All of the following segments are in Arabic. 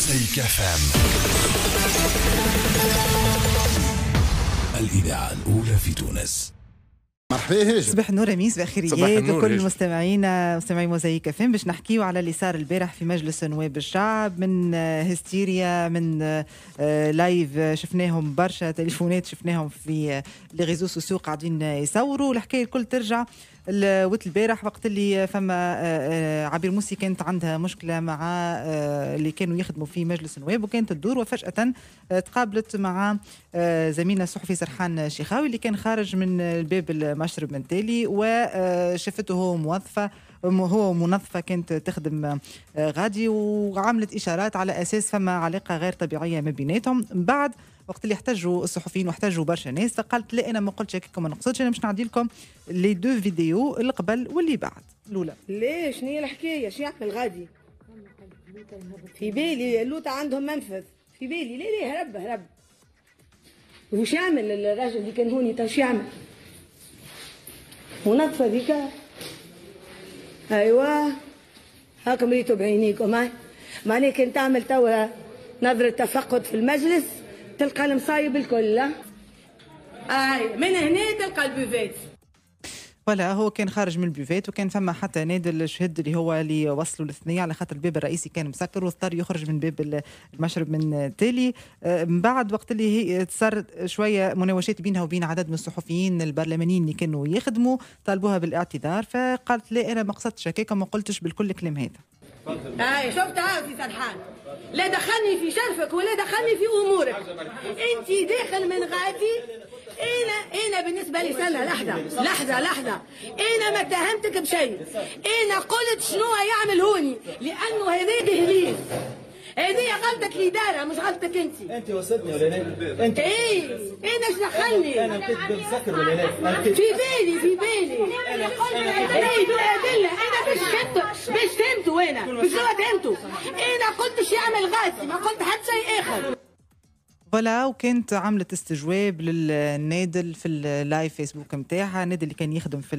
مزيكا فام الإذاعة الأولى في تونس مرحبا هاجر صباح النور اميس باخريات وكل مستمعينا مستمعي موزايك فام باش نحكيو على اللي صار البارح في مجلس نواب الشعب من هستيريا من لايف آه، آه، شفناهم برشا تليفونات شفناهم في آه، لي ريزو سوسيو قاعدين يصوروا الحكايه الكل ترجع وقت البارح وقت اللي فما آه، آه، عبير موسي كانت عندها مشكله مع آه، اللي كانوا يخدموا في مجلس النواب وكانت تدور وفجاه تقابلت مع زميلنا الصحفي سرحان شيخاوي اللي كان خارج من الباب المشرب من تالي وشافته هو موظفه هو منظفه كانت تخدم غادي وعملت اشارات على اساس فما علاقه غير طبيعيه ما بيناتهم بعد وقت اللي احتجوا الصحفيين واحتجوا برشا ناس قالت لا انا ما قلتش هكاك ما نقصدش انا باش نعدي لكم لي دو فيديو اللي قبل واللي بعد الاولى ليه شنو هي الحكايه شنو يعمل غادي في بالي اللوطة عندهم منفذ في بالي ليه ليه هرب هرب وش يعمل الراجل اللي كان هوني تو طيب يعمل ونظف ذيك ايوا هاكم ريتو بعينيكم هاي معناه كان تعمل توا نظرة تفقد في المجلس تلقى المصايب الكل اي من هنا تلقى البيفيت ولا هو كان خارج من البيفيت وكان فما حتى نادي الشهد اللي هو اللي وصلوا الاثنين على خاطر الباب الرئيسي كان مسكر واضطر يخرج من باب المشرب من تالي آه، من بعد وقت اللي هي صار شوية مناوشات بينها وبين عدد من الصحفيين البرلمانيين اللي كانوا يخدموا طالبوها بالاعتذار فقالت لا أنا ما قصدتش هكاك وما قلتش بالكل الكلام هذا اي آه، شفت آه، في سرحان لا دخلني في شرفك ولا دخلني في امورك انت داخل من غادي انا انا بالنسبه لي سنه لحظه لحظه لحظه انا ما اتهمتك بشيء انا قلت شنو يعمل هوني لانه هذا دهليز هذه غلطة الإدارة مش غلطتك أنت. أنت وصلتني ولا لا؟ أنت إيه؟ دخلني انا كنت بذاكر ولا في بالي في بالي انا ايه دول ادله انا مش فهمت مش فهمته انا مش هو انا كنتش يعمل غاز ما قلت حد شيء اخر فوالا وكانت عملت استجواب للنادل في اللايف فيسبوك نتاعها النادل اللي كان يخدم في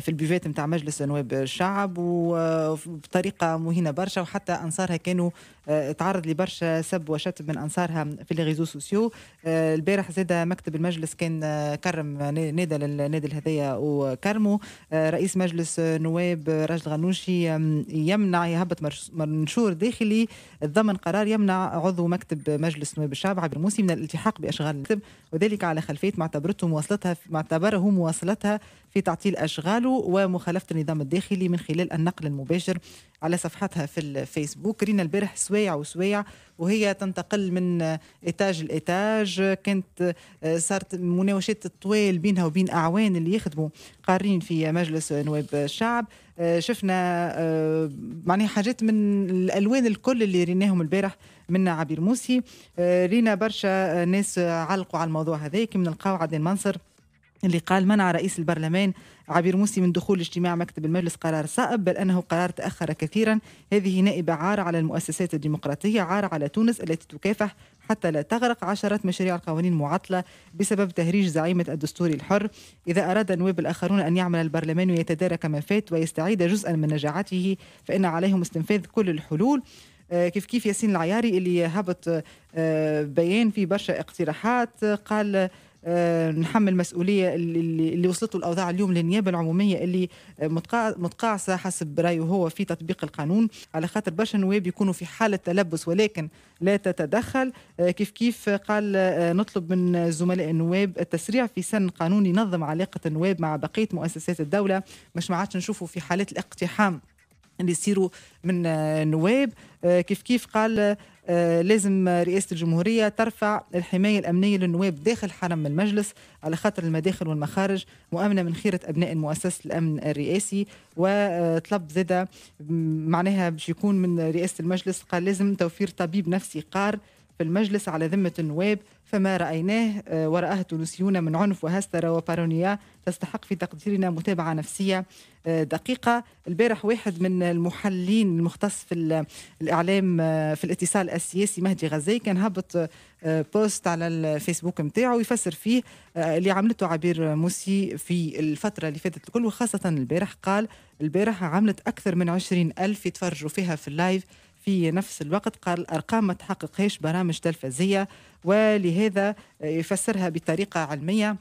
في البيفات نتاع مجلس نواب الشعب وبطريقه مهينه برشا وحتى انصارها كانوا آه، تعرض لبرشا سب وشتم من انصارها في لي ريزو سوسيو آه، البارح زاد مكتب المجلس كان آه، كرم نادى للنادي الهدايا وكرمه رئيس مجلس نواب راشد غنوشي يمنع يهبط منشور داخلي ضمن قرار يمنع عضو مكتب مجلس نواب الشعب عبد الموسي من الالتحاق باشغال المكتب وذلك على خلفيه معتبرته مواصلتها معتبره مواصلتها في تعطيل أشغاله ومخالفة النظام الداخلي من خلال النقل المباشر على صفحتها في الفيسبوك رينا البارح سوايع وسوايع وهي تنتقل من إتاج لإتاج كانت آه، صارت مناوشات طويل بينها وبين أعوان اللي يخدموا قارين في مجلس نواب الشعب آه، شفنا آه، معناها حاجات من الالوان الكل اللي ريناهم البارح من عبير موسي رينا برشا ناس علقوا على الموضوع هذاك من القاعدة المنصر منصر اللي قال منع رئيس البرلمان عبير موسي من دخول اجتماع مكتب المجلس قرار صائب بل انه قرار تاخر كثيرا هذه نائبه عار على المؤسسات الديمقراطيه عار على تونس التي تكافح حتى لا تغرق عشرات مشاريع القوانين معطله بسبب تهريج زعيمه الدستور الحر اذا اراد النواب الاخرون ان يعمل البرلمان ويتدارك ما فات ويستعيد جزءا من نجاعته فان عليهم استنفاذ كل الحلول آه، كيف كيف ياسين العياري اللي هبط آه، بيان في برشا اقتراحات قال آه، نحمل مسؤوليه اللي, اللي وصلته الاوضاع اليوم للنيابه العموميه اللي متقاعسه حسب رايه هو في تطبيق القانون على خاطر برشا نواب يكونوا في حاله تلبس ولكن لا تتدخل آه، كيف كيف قال آه، نطلب من زملاء النواب التسريع في سن قانون ينظم علاقه النواب مع بقيه مؤسسات الدوله مش ما عادش نشوفوا في حالات الاقتحام اللي يصيروا من نواب كيف كيف قال آه، لازم رئاسة الجمهورية ترفع الحماية الأمنية للنواب داخل حرم المجلس على خاطر المداخل والمخارج مؤمنة من خيرة أبناء مؤسسة الأمن الرئاسي وطلب زادة معناها باش يكون من رئاسة المجلس قال لازم توفير طبيب نفسي قار في المجلس على ذمة النواب فما رأيناه آه، ورآه تونسيون من عنف وهسترة وبارونيا تستحق في تقديرنا متابعة نفسية آه، دقيقة البارح واحد من المحللين المختص في الإعلام آه، في الاتصال السياسي مهدي غزي كان هبط بوست على الفيسبوك نتاعو يفسر فيه اللي عملته عبير موسي في الفترة اللي فاتت الكل وخاصة البارح قال البارح عملت أكثر من عشرين ألف يتفرجوا فيها في اللايف في نفس الوقت قال الأرقام ما تحققهاش برامج تلفزية ولهذا يفسرها بطريقة علمية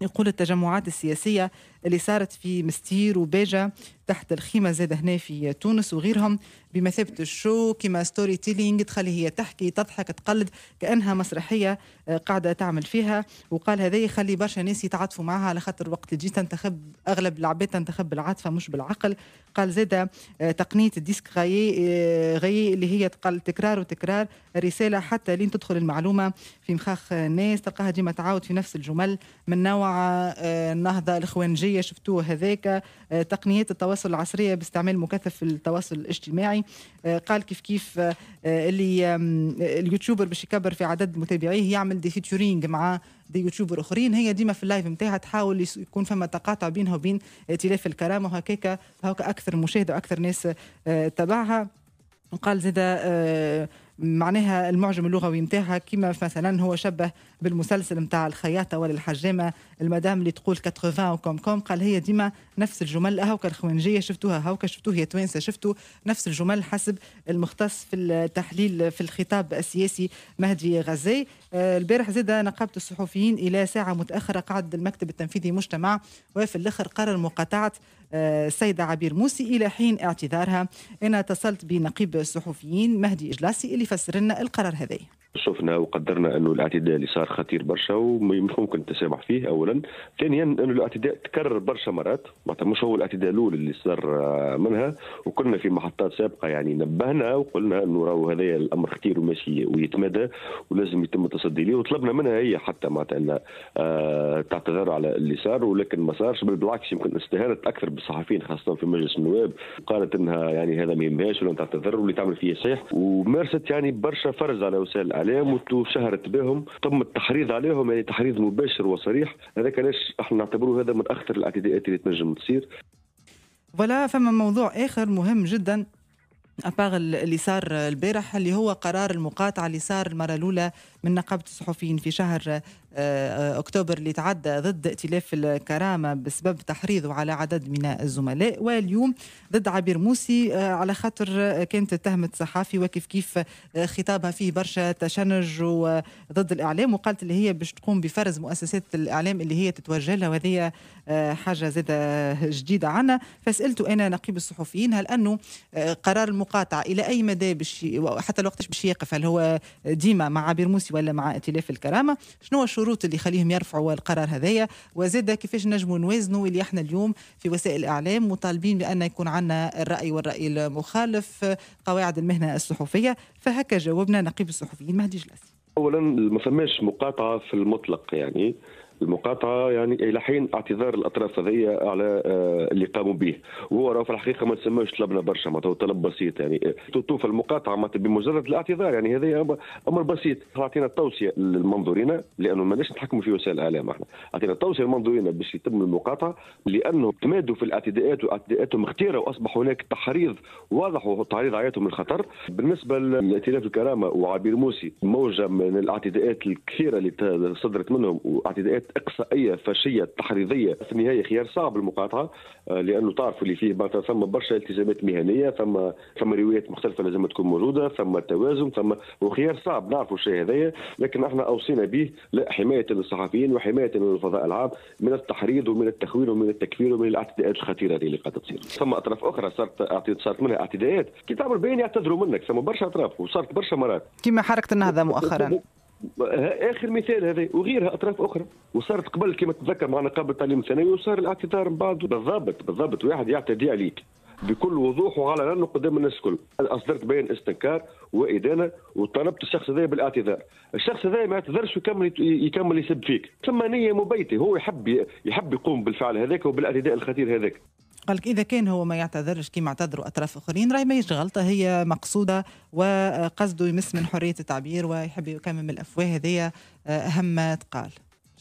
يقول التجمعات السياسية اللي صارت في مستير وباجة تحت الخيمة زاد هنا في تونس وغيرهم بمثابة الشو كما ستوري تيلينج تخلي هي تحكي تضحك تقلد كأنها مسرحية آه، قاعدة تعمل فيها وقال هذا يخلي برشا ناس يتعاطفوا معها على خاطر وقت تجي تنتخب أغلب العباد تنتخب بالعاطفة مش بالعقل قال زاد آه، تقنية الديسك غاية آه، غاي اللي هي تقل تكرار وتكرار الرسالة حتى لين تدخل المعلومة في مخاخ الناس تلقاها ديما تعاود في نفس الجمل من نوع النهضة الإخوانجية العصريه شفتوه هذاك آه، تقنيات التواصل العصريه باستعمال مكثف في التواصل الاجتماعي آه، قال كيف كيف آه، اللي اليوتيوبر باش يكبر في عدد متابعيه يعمل دي فيتشورينج مع دي يوتيوبر اخرين هي ديما في اللايف نتاعها تحاول يكون فما تقاطع بينها وبين ائتلاف الكرامه وهكاك هكا اكثر مشاهده واكثر ناس تبعها وقال زاد معناها المعجم اللغوي نتاعها كيما مثلا هو شبه بالمسلسل نتاع الخياطه ولا الحجامه المدام اللي تقول 80 وكوم كوم قال هي ديما نفس الجمل أه، هاوكا الخوانجيه شفتوها هاوكا شفتوه هي توانسه شفتوا نفس الجمل حسب المختص في التحليل في الخطاب السياسي مهدي غزي أه، البارح زاد نقابه الصحفيين الى ساعه متاخره قعد المكتب التنفيذي مجتمع وفي الاخر قرر مقاطعه السيدة آه، عبير موسي إلى حين اعتذارها أنا اتصلت بنقيب الصحفيين مهدي إجلاسي اللي فسر لنا القرار هذا شفنا وقدرنا انه الاعتداء اللي صار خطير برشا وممكن التسامح فيه اولا ثانيا انه الاعتداء تكرر برشا مرات معناتها مش هو الاعتداء الاول اللي صار آه، منها وكنا في محطات سابقه يعني نبهنا وقلنا انه راهو هذا الامر خطير وماشي ويتمادى ولازم يتم التصدي ليه وطلبنا منها هي حتى معناتها انها آه، تعتذر على اللي صار ولكن ما صارش بل بالعكس يمكن استهانت اكثر بالصحفيين خاصه في مجلس النواب قالت انها يعني هذا ما يهمهاش ولا تعتذر واللي تعمل فيه صحيح ومارست يعني برشا فرز على وسائل الاعلام وتشهرت بهم تم التحريض عليهم يعني تحريض مباشر وصريح هذا كانش احنا نعتبره هذا من اخطر الاعتداءات اللي تنجم تصير ولا فما موضوع اخر مهم جدا أباغ اللي صار البارح اللي هو قرار المقاطعة اللي صار المرة الأولى من نقابة الصحفيين في شهر أكتوبر اللي تعدى ضد ائتلاف الكرامة بسبب تحريضه على عدد من الزملاء واليوم ضد عبير موسي آه، على خاطر آه، كانت اتهمت صحافي وكيف كيف آه، خطابها فيه برشا تشنج ضد الإعلام وقالت اللي هي باش تقوم بفرز مؤسسات الإعلام اللي هي تتوجه لها وهذه حاجة زادة جديدة عنا فسألت أنا نقيب الصحفيين هل أنه قرار المقاطعة إلى أي مدى باش حتى الوقت باش يقف هل هو ديما مع عبير موسي ولا مع ائتلاف الكرامة شنو الشروط الشروط اللي يخليهم يرفعوا القرار هذايا وزاد كيفاش نجموا نوازنوا اللي احنا اليوم في وسائل الاعلام مطالبين بان يكون عندنا الراي والراي المخالف قواعد المهنه الصحفيه فهكا جاوبنا نقيب الصحفيين مهدي جلاسي اولا ما فماش مقاطعه في المطلق يعني المقاطعه يعني الى حين اعتذار الاطراف هذيا على آه، اللي قاموا به وهو راه في الحقيقه ما تسماش طلبنا برشا معناتها طلب بسيط يعني توفى المقاطعه بمجرد الاعتذار يعني هذا امر بسيط اعطينا التوصية للمنظورين لانه ما نتحكموا في وسائل الاعلام احنا اعطينا التوصية للمنظورين باش يتم المقاطعه لانه تمادوا في الاعتداءات واعتداءاتهم اختيره واصبح هناك تحريض واضح وتعريض عياتهم للخطر بالنسبه لائتلاف الكرامه وعبير موسي موجه من الاعتداءات الكثيره اللي صدرت منهم واعتداءات اقصائيه فاشيه تحريضيه في النهايه خيار صعب المقاطعه آه، لانه تعرفوا اللي فيه معناتها ثم برشا التزامات مهنيه ثم ثم روايات مختلفه لازم تكون موجوده ثم توازن ثم وخيار صعب نعرفوا الشيء هذايا لكن احنا اوصينا به لا حمايه للصحفيين وحمايه للفضاء العام من التحريض ومن التخوين ومن التكفير ومن الاعتداءات الخطيره اللي قاعده تصير ثم اطراف اخرى صارت صارت منها اعتداءات كي تعمل بين يعتذروا منك ثم برشا اطراف وصارت برشا مرات كما حركه النهضه مؤخرا اخر مثال هذا وغيرها اطراف اخرى وصارت قبل كما تتذكر معنا قبل التعليم الثانوي وصار الاعتذار من بعد بالضبط بالضبط واحد يعتدي عليك بكل وضوح وعلى انه قدام الناس الكل اصدرت بيان استنكار وادانه وطلبت الشخص هذا بالاعتذار الشخص هذا ما اعتذرش ويكمل يكمل يسب فيك ثم نيه مبيته هو يحب يحب يقوم بالفعل هذاك وبالاعتداء الخطير هذاك قال لك اذا كان هو ما يعتذرش كما اعتذروا اطراف اخرين راهي ماهيش غلطه هي مقصوده وقصده يمس من حريه التعبير ويحب يكمم الافواه هذه آه، اهم ما تقال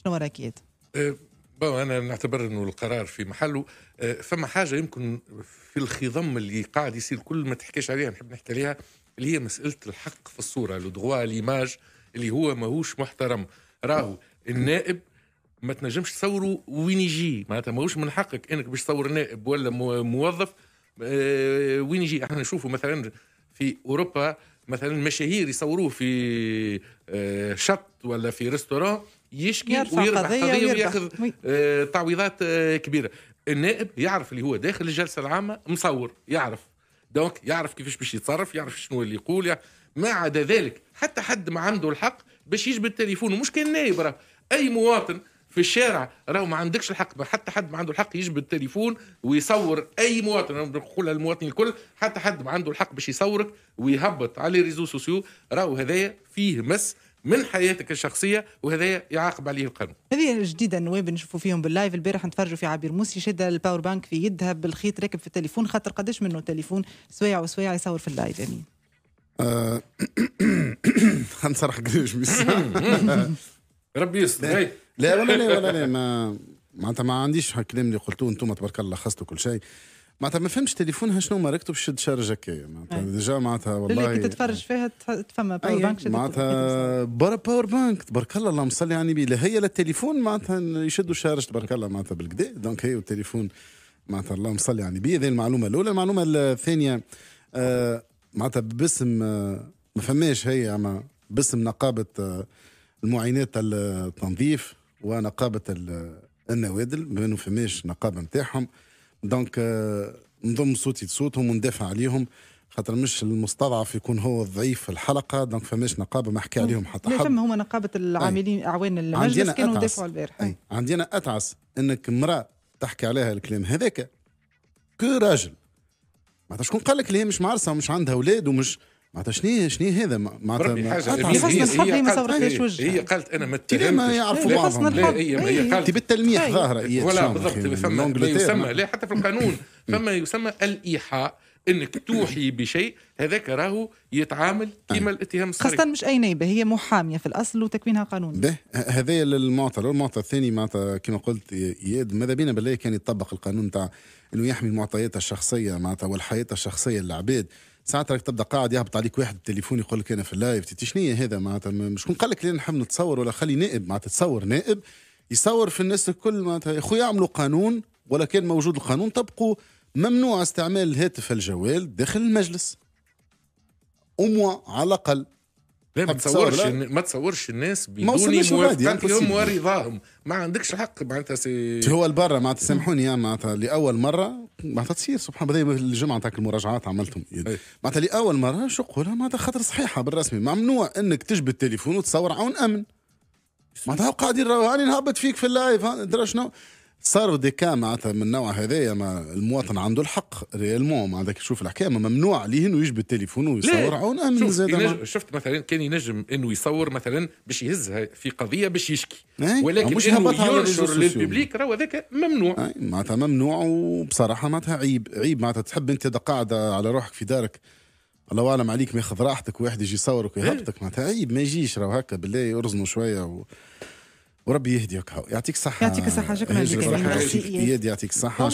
شنو رايك ياد؟ آه، انا نعتبر انه القرار في محله آه، فما حاجه يمكن في الخضم اللي قاعد يصير كل ما تحكيش عليها نحب نحكي عليها اللي هي مساله الحق في الصوره لو دغوا ليماج اللي هو ماهوش محترم راهو النائب ما تنجمش تصوروا وين يجي معناتها ماهوش من حقك انك باش تصور نائب ولا موظف آه، وين يجي احنا نشوفوا مثلا في اوروبا مثلا مشاهير يصوروه في آه، شط ولا في ريستوران يشكي ويرفع قضية, قضية وياخذ آه، تعويضات كبيرة النائب يعرف اللي هو داخل الجلسة العامة مصور يعرف دونك يعرف كيفاش باش يتصرف يعرف شنو اللي يقول يعني ما عدا ذلك حتى حد ما عنده الحق باش يجبد تليفونه مش كان نائب اي مواطن في الشارع راه ما عندكش الحق حتى حد ما عنده الحق يجبد التليفون ويصور اي مواطن انا بقولها للمواطنين الكل حتى حد ما عنده الحق باش يصورك ويهبط على ريزو سوسيو راهو هذايا فيه مس من حياتك الشخصيه وهذا يعاقب عليه القانون. هذه جديده النواب نشوفوا فيهم باللايف البارح نتفرجوا في عبير موسي شد الباور بانك في يدها بالخيط راكب في التليفون خاطر قداش منه التليفون سوايع وسوايع يصور في اللايف امين. خلينا نصرح قداش ربي يستر لا ولا لا ولا لا ما معناتها ما عنديش الكلام اللي قلتوه انتم تبارك الله لخصتوا كل شيء معناتها ما فهمتش تليفونها شنو ماركته باش شارج هكايا معناتها ديجا معناتها والله اللي كنت تتفرج فيها تفهم باور بانك معناتها برا باور بانك تبارك الله اللهم صلي على النبي لا هي لا التليفون معناتها يشدوا شارج تبارك الله معناتها بالكدا دونك هي والتليفون معناتها اللهم صلي على النبي هذه المعلومه الاولى المعلومه الثانيه آه، معناتها باسم آه، ما فماش هي اما باسم نقابه آه، المعينات التنظيف ونقابه النوادل ما فماش نقابه نتاعهم دونك آه، نضم صوتي لصوتهم وندافع عليهم خاطر مش المستضعف يكون هو الضعيف في الحلقه دونك فماش نقابه ما حكي عليهم حتى حد فما هما نقابه العاملين اعوان المجلس كانوا دافعوا البارح أي. عندنا اتعس انك امراه تحكي عليها الكلام هذاك كو راجل شكون قال لك اللي هي مش معرسه ومش عندها اولاد ومش معناتها شنو شنو هذا معناتها حسن الحظ ما صورتليش إيه، وجه هي قالت انا ما اتهمتش ما يعرفوا إيه، بعضهم لا هي ما هي إيه. قالت بالتلميح ظاهره ولا بالضبط فما ما يسمى لا حتى في القانون فما يسمى الايحاء انك توحي بشيء هذاك راهو يتعامل كيما الاتهام الصريح خاصة مش اي نيبه هي محامية في الاصل وتكوينها قانوني به هذايا المعطى المعطى الثاني معناتها كما قلت اياد ماذا بينا بالله كان يطبق القانون تاع انه يحمي المعطيات الشخصية معناتها والحياة الشخصية للعباد ساعات راك تبدا قاعد يهبط عليك واحد بالتليفون يقول لك انا في اللايف شنو هذا معناتها مش كون قال لك لا نحب نتصور ولا خلي نائب معناتها تصور نائب يصور في الناس الكل معناتها يا خويا اعملوا قانون ولا كان موجود القانون طبقوا ممنوع استعمال الهاتف الجوال داخل المجلس أموا على الأقل لا ما تصورش إن... ما تصورش الناس بدون موافقتهم يعني، ورضاهم ما عندكش حق معناتها سي هو البرة معناتها سامحوني معناتها لأول مرة معناتها تصير سبحان الله الجمعة تاعك المراجعات عملتهم يعني معناتها لأول مرة شو قولها معناتها خاطر صحيحة بالرسمي ممنوع أنك تجبد التليفون وتصور عون أمن معناتها قاعدين راني نهبط فيك في اللايف درا شنو صاروا ديكا معناتها من النوع هذايا ما المواطن عنده الحق ريالمون معناتها يشوف الحكايه ممنوع عليه انه يجبد التليفون ويصور عون زاد شفت مثلا كان ينجم انه يصور مثلا باش يهزها في قضيه باش يشكي إيه؟ ولكن مش انه ينشر للببليك راهو هذاك ممنوع إيه؟ معناتها ممنوع وبصراحه معناتها عيب عيب معناتها تحب انت قاعده على روحك في دارك الله اعلم عليك ماخذ راحتك واحد يجي يصورك ويهبطك إيه؟ معناتها عيب ما يجيش راهو هكا بالله يرزنوا شويه و... وربي يهديك يعطيك الصحة يعطيك الصحة شكرا لك يعطيك صحه